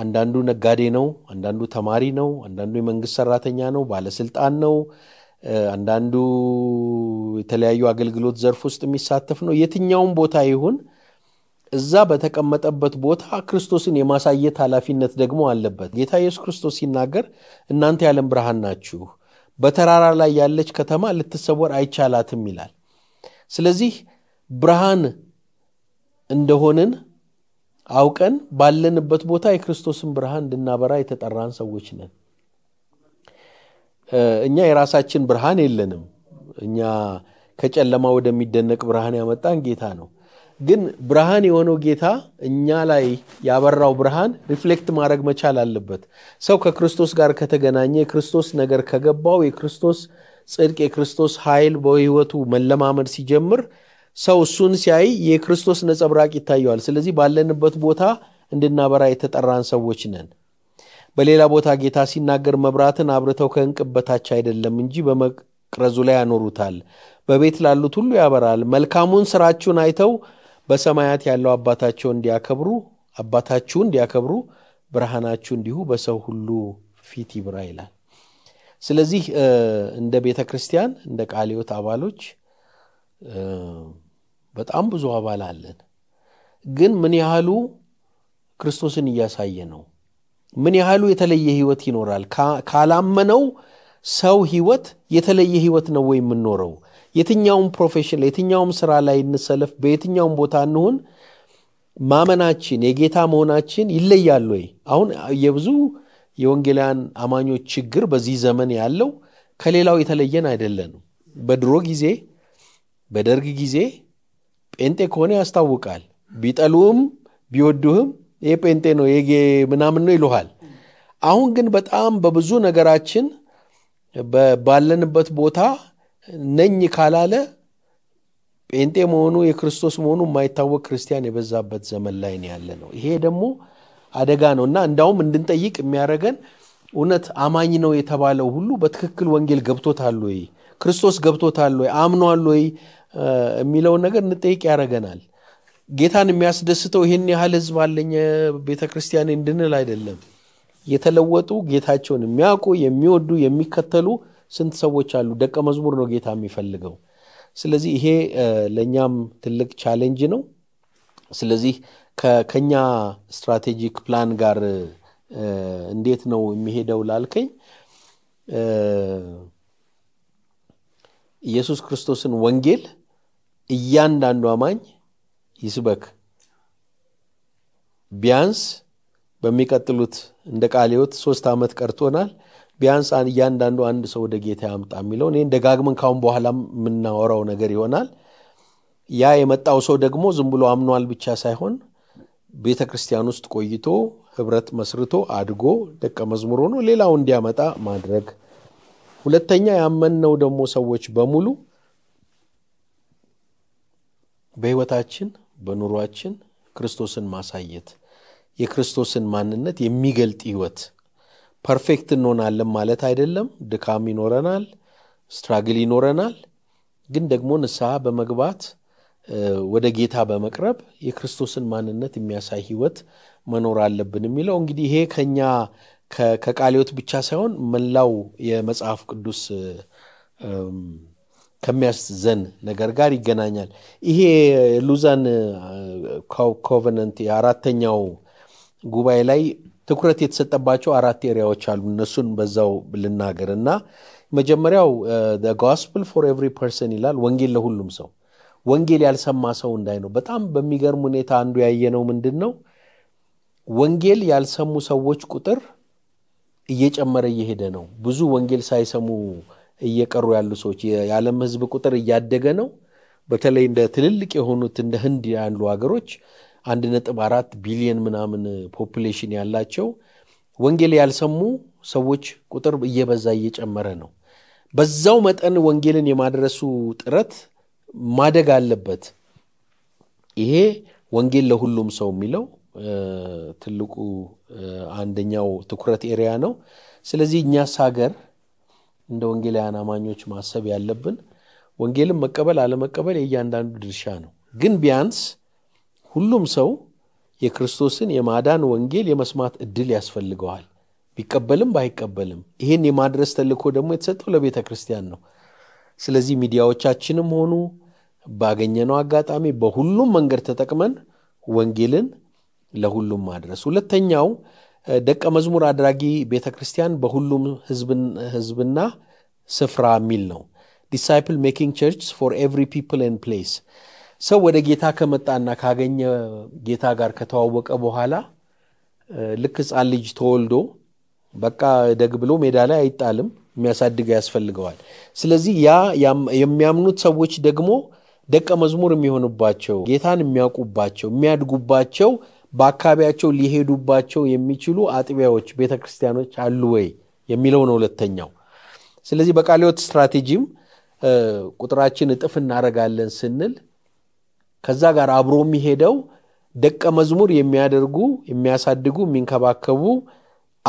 S2: አንዳንዱ ነጋዴ ነው፣ አንዳንዱ ተማሪ ነው፣ አንዳንዱ የመንግስት ሰራተኛ ነው፣ ባለስልጣን ነው፣ አንዳንዱ የተለያዩ አገልግሎት ዘርፍ ውስጥ የሚሳተፍ ነው። የትኛውም ቦታ ይሁን እዛ በተቀመጠበት ቦታ ክርስቶስን የማሳየት ኃላፊነት ደግሞ አለበት። ጌታ ኢየሱስ ክርስቶስ ሲናገር እናንተ ያለም ብርሃን ናችሁ፣ በተራራ ላይ ያለች ከተማ ልትሰወር አይቻላትም ይላል። ስለዚህ ብርሃን እንደሆንን አውቀን ባለንበት ቦታ የክርስቶስን ብርሃን እንድናበራ የተጠራን ሰዎች ነን። እኛ የራሳችን ብርሃን የለንም። እኛ ከጨለማ ወደሚደነቅ ብርሃን ያመጣን ጌታ ነው። ግን ብርሃን የሆነው ጌታ እኛ ላይ ያበራው ብርሃን ሪፍሌክት ማድረግ መቻል አለበት። ሰው ከክርስቶስ ጋር ከተገናኘ የክርስቶስ ነገር ከገባው የክርስቶስ ጽድቅ፣ የክርስቶስ ኃይል በህይወቱ መለማመድ ሲጀምር ሰው እሱን ሲያይ የክርስቶስ ነጸብራቅ ይታየዋል። ስለዚህ ባለንበት ቦታ እንድናበራ የተጠራን ሰዎች ነን። በሌላ ቦታ ጌታ ሲናገር መብራትን አብርተው ከእንቅብ በታች አይደለም እንጂ በመቅረዙ ላይ ያኖሩታል፣ በቤት ላሉት ሁሉ ያበራል፣ መልካሙን ስራችሁን አይተው በሰማያት ያለው አባታቸው እንዲያከብሩ አባታችሁ እንዲያከብሩ ብርሃናችሁ እንዲሁ በሰው ሁሉ ፊት ይብራ ይላል። ስለዚህ እንደ ቤተ ክርስቲያን እንደ ቃለ ሕይወት አባሎች በጣም ብዙ አባል አለን። ግን ምን ያህሉ ክርስቶስን እያሳየ ነው? ምን ያህሉ የተለየ ህይወት ይኖራል? ካላመነው ሰው ህይወት የተለየ ህይወት ነው ወይ የምንኖረው? የትኛውም ፕሮፌሽን የትኛውም ስራ ላይ እንሰለፍ፣ በየትኛውም ቦታ እንሁን ማመናችን የጌታ መሆናችን ይለያል ወይ? አሁን የብዙ የወንጌላያን አማኞች ችግር በዚህ ዘመን ያለው ከሌላው የተለየን አይደለንም። በድሮ ጊዜ በደርግ ጊዜ ጴንጤ ከሆነ ያስታውቃል። ቢጠሉም ቢወዱህም ይሄ ጴንጤ ነው ይሄ ምናምን ነው ይሉሃል። አሁን ግን በጣም በብዙ ነገራችን ባለንበት ቦታ ነኝ ካላለ ጴንጤ መሆኑ የክርስቶስ መሆኑ የማይታወቅ ክርስቲያን የበዛበት ዘመን ላይ ነው ያለ ነው። ይሄ ደግሞ አደጋ ነው እና እንዳውም እንድንጠይቅ የሚያደርገን እውነት አማኝ ነው የተባለው ሁሉ በትክክል ወንጌል ገብቶታል ወይ፣ ክርስቶስ ገብቶታል ወይ፣ አምኗል ወይ የሚለውን ነገር እንጠይቅ ያደርገናል። ጌታን የሚያስደስተው ይህን ያህል ህዝብ አለኝ ቤተ ክርስቲያን እንድንል አይደለም። የተለወጡ ጌታቸውን የሚያውቁ የሚወዱ የሚከተሉ ስንት ሰዎች አሉ? ደቀ መዝሙር ነው ጌታ የሚፈልገው። ስለዚህ ይሄ ለእኛም ትልቅ ቻሌንጅ ነው። ስለዚህ ከኛ ስትራቴጂክ ፕላን ጋር እንዴት ነው የሚሄደው ላልከኝ ኢየሱስ ክርስቶስን ወንጌል እያንዳንዱ አማኝ ይስበክ ቢያንስ በሚቀጥሉት እንደ ቃሌዎት ሶስት ዓመት ቀርቶናል። ቢያንስ እያንዳንዱ አንድ ሰው ወደ ጌታ ያምጣ የሚለውን ይህን ደጋግመን ካሁን በኋላ የምናወራው ነገር ይሆናል። ያ የመጣው ሰው ደግሞ ዝም ብሎ አምኗል ብቻ ሳይሆን ቤተ ክርስቲያን ውስጥ ቆይቶ ህብረት መስርቶ አድጎ ደቀ መዝሙር ሆኖ ሌላው እንዲያመጣ ማድረግ። ሁለተኛ ያመንነው ደግሞ ሰዎች በሙሉ በህይወታችን በኑሯችን ክርስቶስን ማሳየት የክርስቶስን ማንነት የሚገልጥ ህይወት ፐርፌክት እንሆናለን ማለት አይደለም። ድካም ይኖረናል፣ ስትራግል ይኖረናል። ግን ደግሞ ንስሐ በመግባት ወደ ጌታ በመቅረብ የክርስቶስን ማንነት የሚያሳይ ህይወት መኖር አለብን የሚለው እንግዲህ ይሄ ከኛ ከቃለ ብቻ ሳይሆን መላው የመጽሐፍ ቅዱስ ከሚያስዘን ነገር ጋር ይገናኛል። ይሄ ሉዛን ኮቨነንት የአራተኛው ጉባኤ ላይ ትኩረት የተሰጠባቸው አራት ኤሪያዎች አሉ። እነሱን በዛው ልናገር እና መጀመሪያው ጎስፕል ፎር ኤቭሪ ፐርሰን ይላል። ወንጌል ለሁሉም ሰው ወንጌል ያልሰማ ሰው እንዳይ ነው። በጣም በሚገርም ሁኔታ አንዱ ነው ምንድን ነው? ወንጌል ያልሰሙ ሰዎች ቁጥር እየጨመረ እየሄደ ነው። ብዙ ወንጌል ሳይሰሙ እየቀሩ ያሉ ሰዎች የዓለም ህዝብ ቁጥር እያደገ ነው። በተለይ እንደ ትልልቅ የሆኑት እንደ ህንድ ያሉ ሀገሮች አንድ ነጥብ አራት ቢሊየን ምናምን ፖፕሌሽን ያላቸው ወንጌል ያልሰሙ ሰዎች ቁጥር እየበዛ እየጨመረ ነው። በዛው መጠን ወንጌልን የማድረሱ ጥረት ማደግ አለበት። ይሄ ወንጌል ለሁሉም ሰው የሚለው ትልቁ አንደኛው ትኩረት ኤሪያ ነው። ስለዚህ እኛስ ሀገር እንደ ወንጌላውያን አማኞች ማሰብ ያለብን ወንጌልን መቀበል አለመቀበል የእያንዳንዱ ድርሻ ነው። ግን ቢያንስ ሁሉም ሰው የክርስቶስን የማዳን ወንጌል የመስማት እድል ያስፈልገዋል። ቢቀበልም ባይቀበልም ይህን የማድረስ ተልኮ ደግሞ የተሰጠው ለቤተ ክርስቲያን ነው። ስለዚህ ሚዲያዎቻችንም ሆኑ ባገኘነው አጋጣሚ በሁሉም መንገድ ተጠቅመን ወንጌልን ለሁሉም ማድረስ ሁለተኛው ደቀ መዝሙር አድራጊ ቤተ ክርስቲያን በሁሉም ህዝብና ስፍራ የሚል ነው። ዲሳይፕል ሜኪንግ ቸርች ፎር ኤቭሪ ፒፕል ን ፕሌስ። ሰው ወደ ጌታ ከመጣና ካገኘ ጌታ ጋር ከተዋወቀ በኋላ ልክ ህፃን ልጅ ተወልዶ በቃ ደግ ብሎ ሜዳ ላይ አይጣልም፣ የሚያሳድገው ያስፈልገዋል። ስለዚህ ያ የሚያምኑት ሰዎች ደግሞ ደቀ መዝሙር የሚሆኑባቸው ጌታን የሚያውቁባቸው የሚያድጉባቸው በአካባቢያቸው ሊሄዱባቸው የሚችሉ አጥቢያዎች፣ ቤተ ክርስቲያኖች አሉ ወይ የሚለው ነው ሁለተኛው። ስለዚህ በቃሊዮት ስትራቴጂም ቁጥራችን እጥፍ እናደርጋለን ስንል ከዛ ጋር አብሮ የሚሄደው ደቀ መዝሙር የሚያደርጉ የሚያሳድጉ፣ የሚንከባከቡ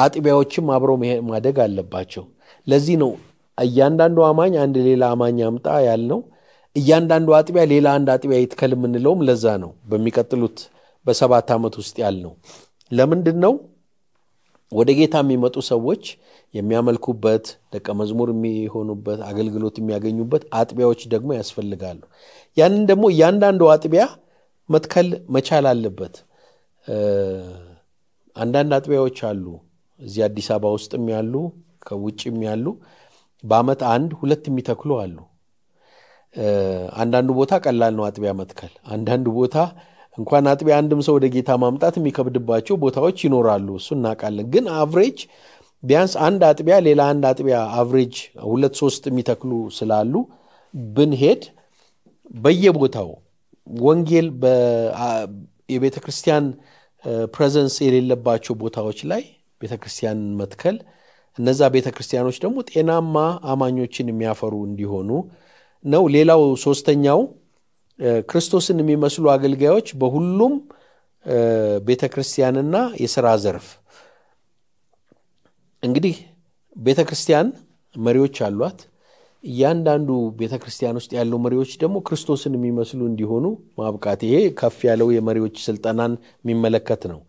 S2: አጥቢያዎችም አብሮ ማደግ አለባቸው። ለዚህ ነው እያንዳንዱ አማኝ አንድ ሌላ አማኝ አምጣ ያልነው። እያንዳንዱ አጥቢያ ሌላ አንድ አጥቢያ ይትከል የምንለውም ለዛ ነው በሚቀጥሉት በሰባት ዓመት ውስጥ ነው ለምንድን ነው? ወደ ጌታ የሚመጡ ሰዎች የሚያመልኩበት ደቀ መዝሙር የሚሆኑበት አገልግሎት የሚያገኙበት አጥቢያዎች ደግሞ ያስፈልጋሉ። ያንን ደግሞ እያንዳንዱ አጥቢያ መትከል መቻል አለበት። አንዳንድ አጥቢያዎች አሉ፣ እዚህ አዲስ አበባ ውስጥም ያሉ ከውጭም ያሉ በአመት አንድ ሁለት የሚተክሉ አሉ። አንዳንዱ ቦታ ቀላል ነው አጥቢያ መትከል፣ አንዳንዱ ቦታ እንኳን አጥቢ አንድም ሰው ወደ ጌታ ማምጣት የሚከብድባቸው ቦታዎች ይኖራሉ። እሱ እናውቃለን። ግን አቭሬጅ ቢያንስ አንድ አጥቢያ ሌላ አንድ አጥቢያ አቭሬጅ ሁለት ሶስት የሚተክሉ ስላሉ ብንሄድ በየቦታው ወንጌል የቤተ ክርስቲያን ፕሬዘንስ የሌለባቸው ቦታዎች ላይ ቤተ ክርስቲያን መትከል እነዛ ቤተ ክርስቲያኖች ደግሞ ጤናማ አማኞችን የሚያፈሩ እንዲሆኑ ነው። ሌላው ሶስተኛው ክርስቶስን የሚመስሉ አገልጋዮች በሁሉም ቤተ ክርስቲያንና የሥራ ዘርፍ እንግዲህ ቤተ ክርስቲያን መሪዎች አሏት። እያንዳንዱ ቤተ ክርስቲያን ውስጥ ያሉ መሪዎች ደግሞ ክርስቶስን የሚመስሉ እንዲሆኑ ማብቃት፣ ይሄ ከፍ ያለው የመሪዎች ስልጠናን የሚመለከት ነው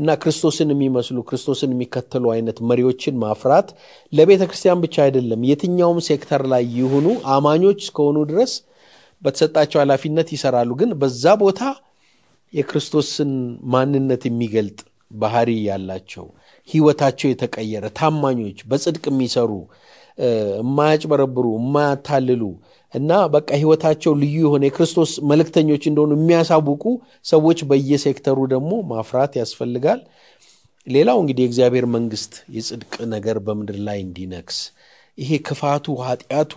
S2: እና ክርስቶስን የሚመስሉ ክርስቶስን የሚከተሉ አይነት መሪዎችን ማፍራት ለቤተ ክርስቲያን ብቻ አይደለም፣ የትኛውም ሴክተር ላይ ይሁኑ አማኞች እስከሆኑ ድረስ በተሰጣቸው ኃላፊነት ይሰራሉ። ግን በዛ ቦታ የክርስቶስን ማንነት የሚገልጥ ባህሪ ያላቸው ህይወታቸው የተቀየረ ታማኞች፣ በጽድቅ የሚሰሩ የማያጭበረብሩ፣ የማያታልሉ እና በቃ ህይወታቸው ልዩ የሆነ የክርስቶስ መልእክተኞች እንደሆኑ የሚያሳውቁ ሰዎች በየሴክተሩ ደግሞ ማፍራት ያስፈልጋል። ሌላው እንግዲህ የእግዚአብሔር መንግስት የጽድቅ ነገር በምድር ላይ እንዲነክስ ይሄ ክፋቱ ኃጢአቱ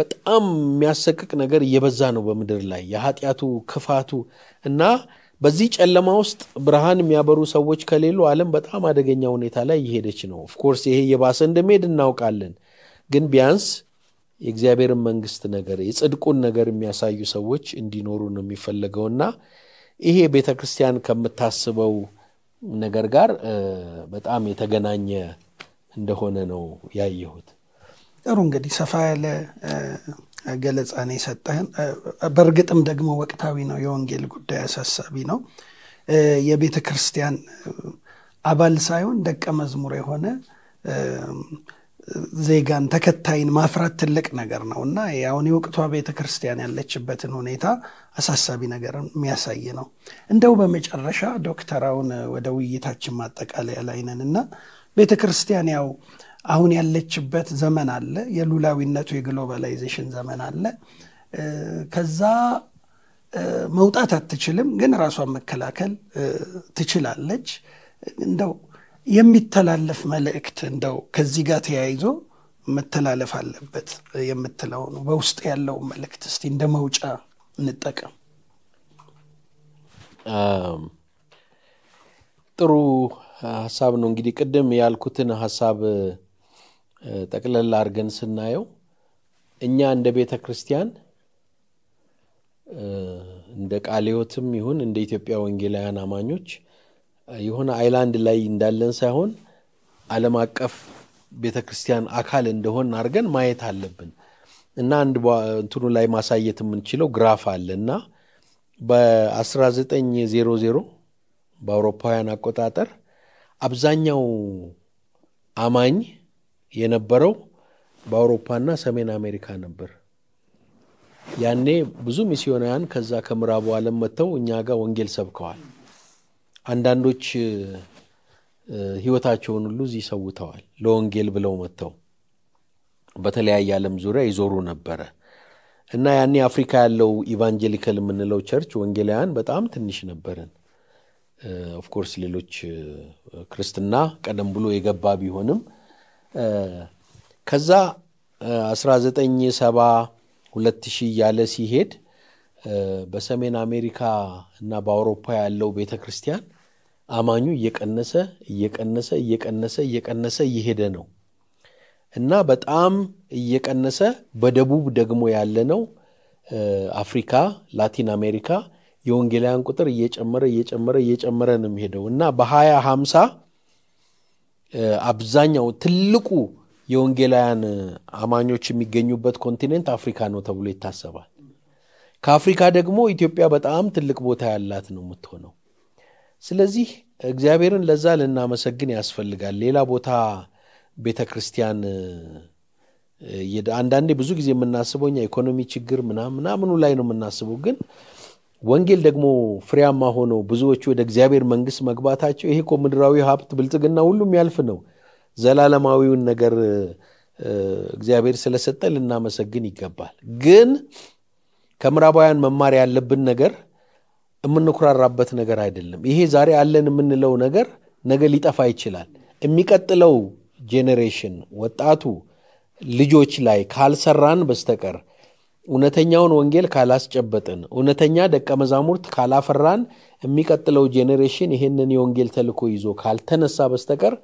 S2: በጣም የሚያሰቅቅ ነገር እየበዛ ነው በምድር ላይ የኃጢአቱ ክፋቱ እና በዚህ ጨለማ ውስጥ ብርሃን የሚያበሩ ሰዎች ከሌሉ አለም በጣም አደገኛ ሁኔታ ላይ እየሄደች ነው። ኦፍኮርስ ይሄ የባሰ እንደሚሄድ እናውቃለን። ግን ቢያንስ የእግዚአብሔርን መንግስት ነገር የጽድቁን ነገር የሚያሳዩ ሰዎች እንዲኖሩ ነው የሚፈለገውና ይሄ ቤተ ክርስቲያን ከምታስበው ነገር ጋር በጣም የተገናኘ
S1: እንደሆነ ነው ያየሁት። ጥሩ እንግዲህ ሰፋ ያለ ገለጻ ነው የሰጠህን። በእርግጥም ደግሞ ወቅታዊ ነው፣ የወንጌል ጉዳይ አሳሳቢ ነው። የቤተ ክርስቲያን አባል ሳይሆን ደቀ መዝሙር የሆነ ዜጋን ተከታይን ማፍራት ትልቅ ነገር ነው እና አሁን የወቅቷ ቤተ ክርስቲያን ያለችበትን ሁኔታ አሳሳቢ ነገር የሚያሳይ ነው። እንደው በመጨረሻ ዶክተራውን ወደ ውይይታችን ማጠቃለያ ላይነን እና ቤተ ክርስቲያን ያው አሁን ያለችበት ዘመን አለ፣ የሉላዊነቱ የግሎባላይዜሽን ዘመን አለ። ከዛ መውጣት አትችልም፣ ግን ራሷን መከላከል ትችላለች። እንደው የሚተላለፍ መልእክት እንደው ከዚህ ጋር ተያይዞ መተላለፍ አለበት የምትለው ነው። በውስጥ ያለውን መልእክት እስቲ እንደ መውጫ እንጠቀም።
S2: ጥሩ ሀሳብ ነው። እንግዲህ ቅድም ያልኩትን ሀሳብ ጠቅለል አድርገን ስናየው እኛ እንደ ቤተ ክርስቲያን እንደ ቃሌዎትም ይሁን እንደ ኢትዮጵያ ወንጌላውያን አማኞች የሆነ አይላንድ ላይ እንዳለን ሳይሆን ዓለም አቀፍ ቤተ ክርስቲያን አካል እንደሆን አድርገን ማየት አለብን እና አንድ እንትኑ ላይ ማሳየት የምንችለው ግራፍ አለ እና በ1900 በአውሮፓውያን አቆጣጠር አብዛኛው አማኝ የነበረው በአውሮፓና ሰሜን አሜሪካ ነበር። ያኔ ብዙ ሚስዮናውያን ከዛ ከምዕራቡ አለም መጥተው እኛ ጋር ወንጌል ሰብከዋል። አንዳንዶች ህይወታቸውን ሁሉ እዚህ ሰውተዋል። ለወንጌል ብለው መጥተው በተለያየ ዓለም ዙሪያ ይዞሩ ነበረ እና ያኔ አፍሪካ ያለው ኢቫንጀሊካል የምንለው ቸርች ወንጌላውያን በጣም ትንሽ ነበርን። ኦፍኮርስ ሌሎች ክርስትና ቀደም ብሎ የገባ ቢሆንም ከዛ 1970 2000 እያለ ሲሄድ በሰሜን አሜሪካ እና በአውሮፓ ያለው ቤተ ክርስቲያን አማኙ እየቀነሰ እየቀነሰ እየቀነሰ እየቀነሰ እየሄደ ነው እና በጣም እየቀነሰ በደቡብ ደግሞ ያለ ነው አፍሪካ፣ ላቲን አሜሪካ የወንጌላያን ቁጥር እየጨመረ እየጨመረ እየጨመረ ነው የሚሄደው እና በሀያ ሀምሳ አብዛኛው ትልቁ የወንጌላውያን አማኞች የሚገኙበት ኮንቲኔንት አፍሪካ ነው ተብሎ ይታሰባል። ከአፍሪካ ደግሞ ኢትዮጵያ በጣም ትልቅ ቦታ ያላት ነው የምትሆነው። ስለዚህ እግዚአብሔርን ለዛ ልናመሰግን ያስፈልጋል። ሌላ ቦታ ቤተ ክርስቲያን አንዳንዴ ብዙ ጊዜ የምናስበው ኢኮኖሚ ችግር ምናምናምኑ ላይ ነው የምናስበው ግን ወንጌል ደግሞ ፍሬያማ ሆኖ ብዙዎቹ ወደ እግዚአብሔር መንግስት መግባታቸው ይሄ እኮ ምድራዊ ሀብት ብልጽግና ሁሉም ያልፍ ነው። ዘላለማዊውን ነገር እግዚአብሔር ስለሰጠ ልናመሰግን ይገባል። ግን ከምዕራባውያን መማር ያለብን ነገር የምንኩራራበት ነገር አይደለም። ይሄ ዛሬ አለን የምንለው ነገር ነገ ሊጠፋ ይችላል። የሚቀጥለው ጄኔሬሽን ወጣቱ ልጆች ላይ ካልሰራን በስተቀር እውነተኛውን ወንጌል ካላስጨበጥን፣ እውነተኛ ደቀ መዛሙርት ካላፈራን፣ የሚቀጥለው ጄኔሬሽን ይህንን የወንጌል ተልዕኮ ይዞ ካልተነሳ በስተቀር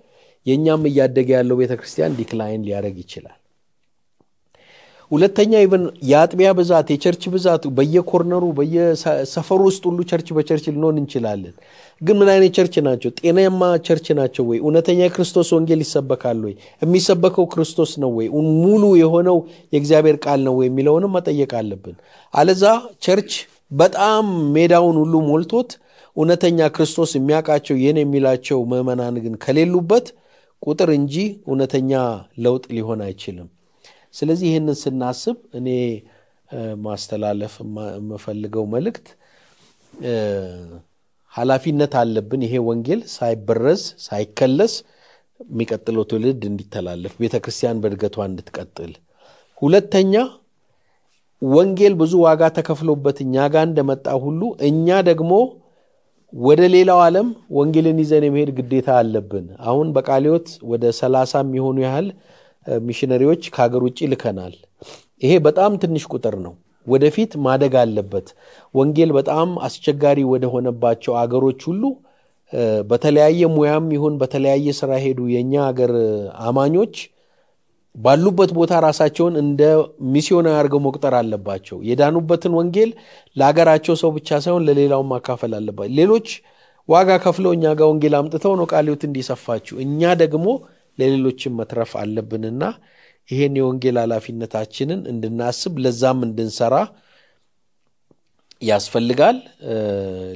S2: የእኛም እያደገ ያለው ቤተክርስቲያን ዲክላይን ሊያደርግ ይችላል። ሁለተኛ ኢቨን የአጥቢያ ብዛት የቸርች ብዛት በየኮርነሩ በየሰፈሩ ውስጥ ሁሉ ቸርች በቸርች ልንሆን እንችላለን። ግን ምን አይነት ቸርች ናቸው? ጤናማ ቸርች ናቸው ወይ? እውነተኛ የክርስቶስ ወንጌል ይሰበካል ወይ? የሚሰበከው ክርስቶስ ነው ወይ? ሙሉ የሆነው የእግዚአብሔር ቃል ነው ወይ የሚለውንም መጠየቅ አለብን። አለዛ ቸርች በጣም ሜዳውን ሁሉ ሞልቶት እውነተኛ ክርስቶስ የሚያውቃቸው ይህን የሚላቸው ምዕመናን ግን ከሌሉበት ቁጥር እንጂ እውነተኛ ለውጥ ሊሆን አይችልም። ስለዚህ ይህንን ስናስብ እኔ ማስተላለፍ የምፈልገው መልእክት ሀላፊነት አለብን። ይሄ ወንጌል ሳይበረዝ ሳይከለስ የሚቀጥለው ትውልድ እንዲተላለፍ ቤተ ክርስቲያን በእድገቷ እንድትቀጥል። ሁለተኛ ወንጌል ብዙ ዋጋ ተከፍሎበት እኛ ጋር እንደመጣ ሁሉ እኛ ደግሞ ወደ ሌላው ዓለም ወንጌልን ይዘን የመሄድ ግዴታ አለብን። አሁን በቃሊዮት ወደ ሰላሳ የሚሆኑ ያህል ሚሽነሪዎች ከሀገር ውጭ ልከናል። ይሄ በጣም ትንሽ ቁጥር ነው። ወደፊት ማደግ አለበት። ወንጌል በጣም አስቸጋሪ ወደሆነባቸው አገሮች ሁሉ በተለያየ ሙያም ይሁን በተለያየ ስራ ሄዱ የእኛ ሀገር አማኞች ባሉበት ቦታ ራሳቸውን እንደ ሚስዮናዊ አድርገው መቁጠር አለባቸው። የዳኑበትን ወንጌል ለሀገራቸው ሰው ብቻ ሳይሆን ለሌላውን ማካፈል አለባቸው። ሌሎች ዋጋ ከፍለው እኛ ጋር ወንጌል አምጥተው ነው ቃለ እንዲሰፋችሁ እኛ ደግሞ ለሌሎችም መትረፍ አለብንና ይሄን የወንጌል ኃላፊነታችንን እንድናስብ ለዛም እንድንሰራ ያስፈልጋል።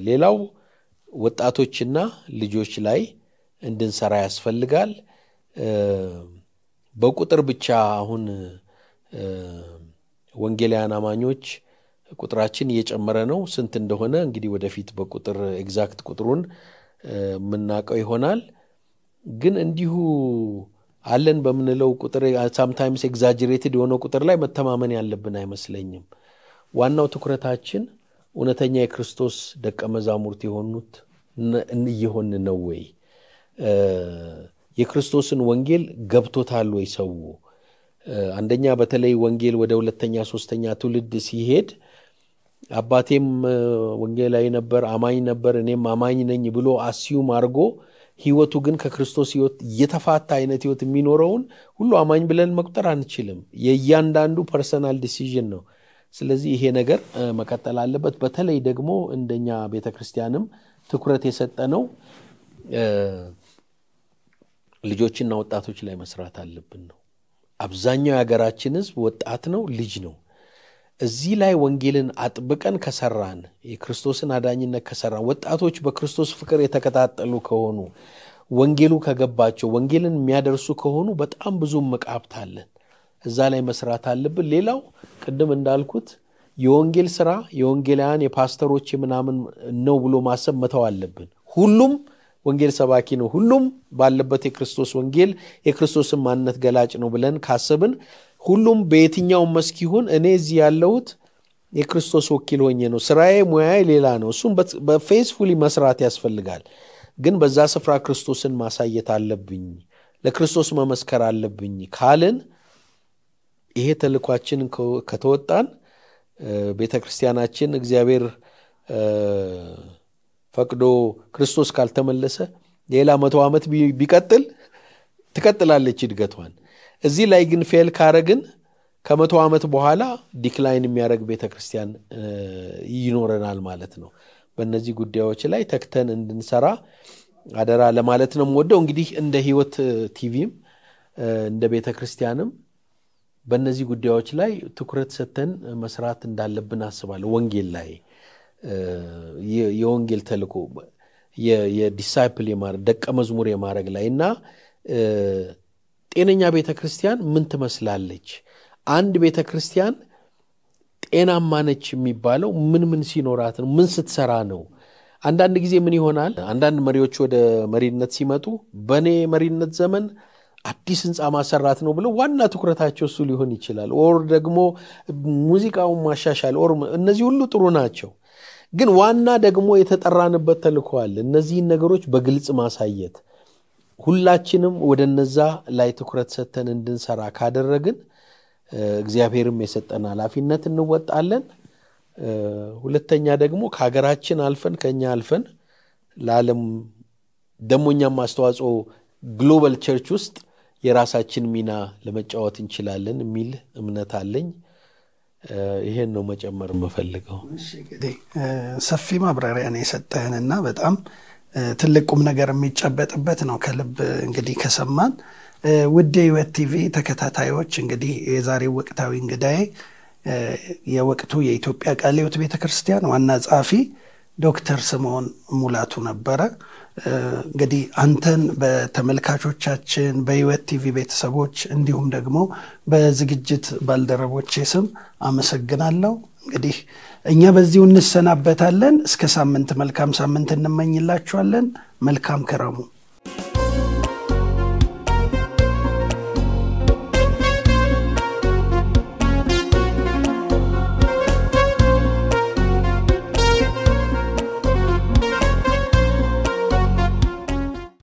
S2: ሌላው ወጣቶችና ልጆች ላይ እንድንሰራ ያስፈልጋል። በቁጥር ብቻ አሁን ወንጌላያን አማኞች ቁጥራችን እየጨመረ ነው። ስንት እንደሆነ እንግዲህ ወደፊት በቁጥር ኤግዛክት ቁጥሩን የምናውቀው ይሆናል። ግን እንዲሁ አለን በምንለው ቁጥር ሳምታይምስ ኤግዛጅሬትድ የሆነው ቁጥር ላይ መተማመን ያለብን አይመስለኝም። ዋናው ትኩረታችን እውነተኛ የክርስቶስ ደቀ መዛሙርት የሆኑት እየሆን ነው ወይ? የክርስቶስን ወንጌል ገብቶታል ወይ ሰው? አንደኛ በተለይ ወንጌል ወደ ሁለተኛ ሶስተኛ ትውልድ ሲሄድ አባቴም ወንጌላዊ ነበር፣ አማኝ ነበር፣ እኔም አማኝ ነኝ ብሎ አስዩም አርጎ። ህይወቱ ግን ከክርስቶስ ህይወት የተፋታ አይነት ህይወት የሚኖረውን ሁሉ አማኝ ብለን መቁጠር አንችልም። የእያንዳንዱ ፐርሰናል ዲሲዥን ነው። ስለዚህ ይሄ ነገር መቀጠል አለበት። በተለይ ደግሞ እንደኛ ቤተክርስቲያንም ትኩረት የሰጠ ነው ልጆችና ወጣቶች ላይ መስራት አለብን ነው። አብዛኛው የሀገራችን ህዝብ ወጣት ነው፣ ልጅ ነው። እዚህ ላይ ወንጌልን አጥብቀን ከሰራን የክርስቶስን አዳኝነት ከሰራን ወጣቶች በክርስቶስ ፍቅር የተከታጠሉ ከሆኑ ወንጌሉ ከገባቸው ወንጌልን የሚያደርሱ ከሆኑ በጣም ብዙ መቃብት አለን። እዛ ላይ መስራት አለብን። ሌላው ቅድም እንዳልኩት የወንጌል ስራ የወንጌላውያን የፓስተሮች ምናምን ነው ብሎ ማሰብ መተው አለብን። ሁሉም ወንጌል ሰባኪ ነው፣ ሁሉም ባለበት የክርስቶስ ወንጌል የክርስቶስን ማንነት ገላጭ ነው ብለን ካሰብን ሁሉም በየትኛውም መስክ ይሁን እኔ እዚህ ያለሁት የክርስቶስ ወኪል ሆኜ ነው። ስራዬ፣ ሙያዬ ሌላ ነው። እሱም በፌስፉሊ መስራት ያስፈልጋል። ግን በዛ ስፍራ ክርስቶስን ማሳየት አለብኝ፣ ለክርስቶስ መመስከር አለብኝ ካልን ይሄ ተልኳችን ከተወጣን ቤተ ክርስቲያናችን እግዚአብሔር ፈቅዶ ክርስቶስ ካልተመለሰ ሌላ መቶ ዓመት ቢቀጥል ትቀጥላለች እድገቷን። እዚህ ላይ ግን ፌል ካረግን ከመቶ ዓመት በኋላ ዲክላይን የሚያደርግ ቤተ ክርስቲያን ይኖረናል ማለት ነው። በእነዚህ ጉዳዮች ላይ ተክተን እንድንሰራ አደራ ለማለት ነው ወደው እንግዲህ እንደ ህይወት ቲቪም እንደ ቤተ ክርስቲያንም በእነዚህ ጉዳዮች ላይ ትኩረት ሰጥተን መስራት እንዳለብን አስባለሁ። ወንጌል ላይ የወንጌል ተልኮ የዲሳይፕል ደቀ መዝሙር የማድረግ ላይ እና ጤነኛ ቤተ ክርስቲያን ምን ትመስላለች? አንድ ቤተ ክርስቲያን ጤናማ ነች የሚባለው ምን ምን ሲኖራት ነው? ምን ስትሰራ ነው? አንዳንድ ጊዜ ምን ይሆናል? አንዳንድ መሪዎች ወደ መሪነት ሲመጡ በእኔ መሪነት ዘመን አዲስ ህንፃ ማሰራት ነው ብለው ዋና ትኩረታቸው እሱ ሊሆን ይችላል። ኦር ደግሞ ሙዚቃውን ማሻሻል ኦር እነዚህ ሁሉ ጥሩ ናቸው። ግን ዋና ደግሞ የተጠራንበት ተልኮ አለ። እነዚህን ነገሮች በግልጽ ማሳየት ሁላችንም ወደ እነዛ ላይ ትኩረት ሰጥተን እንድንሰራ ካደረግን እግዚአብሔርም የሰጠን ኃላፊነት እንወጣለን። ሁለተኛ ደግሞ ከሀገራችን አልፈን ከኛ አልፈን ለዓለም ደሞኛም አስተዋጽኦ ግሎባል ቸርች ውስጥ የራሳችን ሚና ለመጫወት እንችላለን የሚል እምነት አለኝ። ይሄን ነው መጨመር የምፈልገው።
S1: ሰፊ ማብራሪያ ነው የሰጠህንና በጣም ትልቅ ቁም ነገር የሚጨበጥበት ነው። ከልብ እንግዲህ ከሰማን ውድ ህይወት ቲቪ ተከታታዮች እንግዲህ የዛሬው ወቅታዊ እንግዳይ የወቅቱ የኢትዮጵያ ቃለ ቤተክርስቲያን ቤተ ክርስቲያን ዋና ጸሐፊ ዶክተር ስምዖን ሙላቱ ነበረ። እንግዲህ አንተን በተመልካቾቻችን በህይወት ቲቪ ቤተሰቦች እንዲሁም ደግሞ በዝግጅት ባልደረቦቼ ስም አመሰግናለሁ። እንግዲህ እኛ በዚሁ እንሰናበታለን። እስከ ሳምንት መልካም ሳምንት እንመኝላችኋለን። መልካም ክረሙ።